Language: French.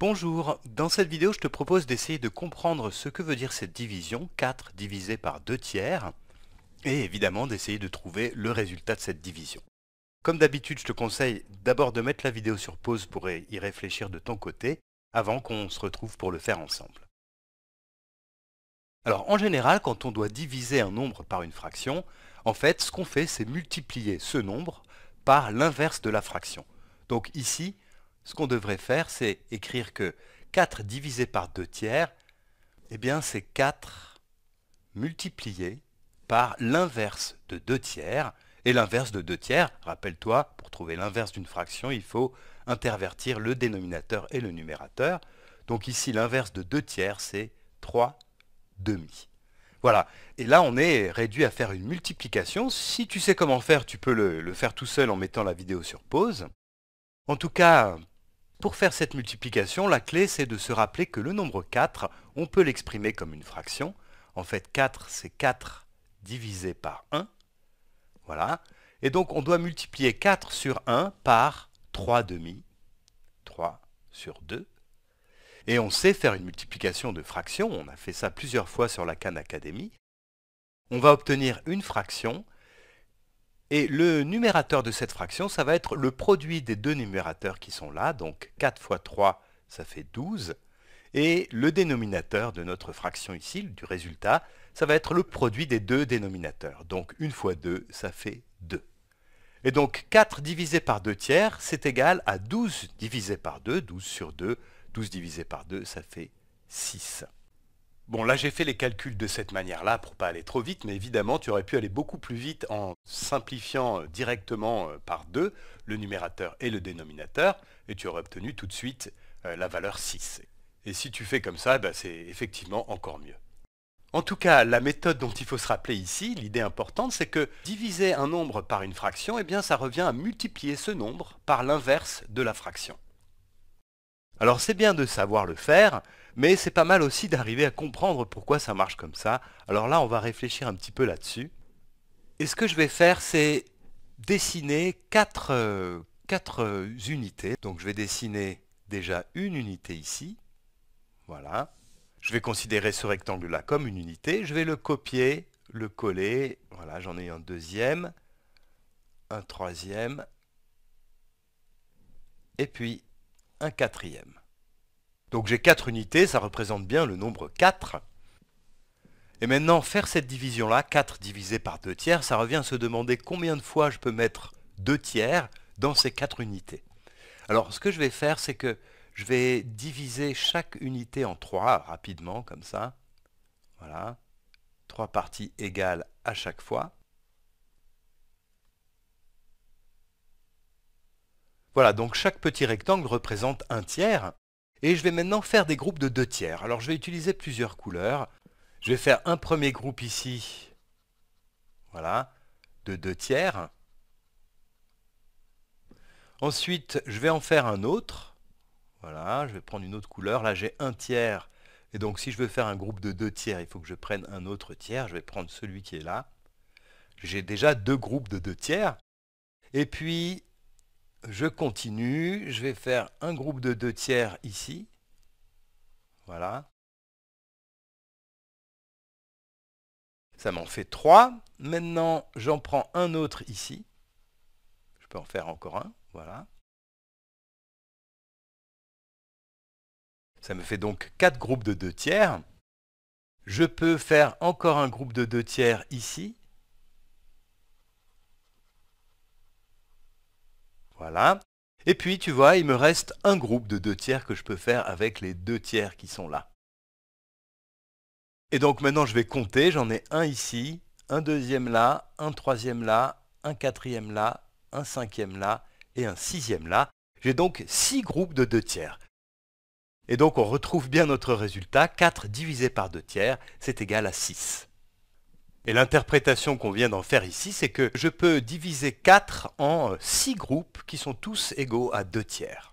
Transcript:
Bonjour, dans cette vidéo je te propose d'essayer de comprendre ce que veut dire cette division, 4 divisé par 2 tiers, et évidemment d'essayer de trouver le résultat de cette division. Comme d'habitude, je te conseille d'abord de mettre la vidéo sur pause pour y réfléchir de ton côté, avant qu'on se retrouve pour le faire ensemble. Alors en général, quand on doit diviser un nombre par une fraction, en fait, ce qu'on fait, c'est multiplier ce nombre par l'inverse de la fraction. Donc ici, ce qu'on devrait faire, c'est écrire que 4 divisé par 2 tiers, eh bien c'est 4 multiplié par l'inverse de 2 tiers. Et l'inverse de 2 tiers, rappelle-toi, pour trouver l'inverse d'une fraction, il faut intervertir le dénominateur et le numérateur. Donc ici, l'inverse de 2 tiers, c'est 3 demi. Voilà. Et là, on est réduit à faire une multiplication. Si tu sais comment faire, tu peux le faire tout seul en mettant la vidéo sur pause. En tout cas, pour faire cette multiplication, la clé c'est de se rappeler que le nombre 4, on peut l'exprimer comme une fraction. En fait 4 c'est 4 divisé par 1. Voilà. Et donc on doit multiplier 4 sur 1 par 3 demi. 3 sur 2. Et on sait faire une multiplication de fractions, on a fait ça plusieurs fois sur la Khan Academy. On va obtenir une fraction et le numérateur de cette fraction, ça va être le produit des deux numérateurs qui sont là, donc 4 fois 3, ça fait 12. Et le dénominateur de notre fraction ici, du résultat, ça va être le produit des deux dénominateurs. Donc 1 fois 2, ça fait 2. Et donc 4 divisé par 2 tiers, c'est égal à 12 divisé par 2, 12 sur 2. 12 divisé par 2, ça fait 6. Bon, là, j'ai fait les calculs de cette manière-là pour pas aller trop vite, mais évidemment, tu aurais pu aller beaucoup plus vite en simplifiant euh, directement euh, par 2 le numérateur et le dénominateur, et tu aurais obtenu tout de suite euh, la valeur 6. Et si tu fais comme ça, bah, c'est effectivement encore mieux. En tout cas, la méthode dont il faut se rappeler ici, l'idée importante, c'est que diviser un nombre par une fraction, eh bien, ça revient à multiplier ce nombre par l'inverse de la fraction. Alors c'est bien de savoir le faire, mais c'est pas mal aussi d'arriver à comprendre pourquoi ça marche comme ça. Alors là, on va réfléchir un petit peu là-dessus. Et ce que je vais faire, c'est dessiner quatre euh, euh, unités. Donc je vais dessiner déjà une unité ici. Voilà. Je vais considérer ce rectangle-là comme une unité. Je vais le copier, le coller. Voilà, j'en ai un deuxième, un troisième, et puis un quatrième. Donc j'ai 4 unités, ça représente bien le nombre 4. Et maintenant, faire cette division-là, 4 divisé par 2 tiers, ça revient à se demander combien de fois je peux mettre 2 tiers dans ces 4 unités. Alors ce que je vais faire, c'est que je vais diviser chaque unité en 3 rapidement, comme ça. Voilà. 3 parties égales à chaque fois. Voilà, donc chaque petit rectangle représente un tiers. Et je vais maintenant faire des groupes de deux tiers. Alors je vais utiliser plusieurs couleurs. Je vais faire un premier groupe ici, voilà, de deux tiers. Ensuite, je vais en faire un autre. Voilà, je vais prendre une autre couleur. Là, j'ai un tiers. Et donc, si je veux faire un groupe de deux tiers, il faut que je prenne un autre tiers. Je vais prendre celui qui est là. J'ai déjà deux groupes de deux tiers. Et puis, je continue, je vais faire un groupe de deux tiers ici. Voilà. Ça m'en fait 3. Maintenant, j'en prends un autre ici. Je peux en faire encore un. Voilà. Ça me fait donc 4 groupes de deux tiers. Je peux faire encore un groupe de deux tiers ici. Voilà. Et puis, tu vois, il me reste un groupe de deux tiers que je peux faire avec les deux tiers qui sont là. Et donc maintenant, je vais compter. J'en ai un ici, un deuxième là, un troisième là, un quatrième là, un cinquième là et un sixième là. J'ai donc six groupes de deux tiers. Et donc, on retrouve bien notre résultat. 4 divisé par 2 tiers, c'est égal à 6. Et l'interprétation qu'on vient d'en faire ici, c'est que je peux diviser 4 en 6 euh, groupes qui sont tous égaux à 2 tiers.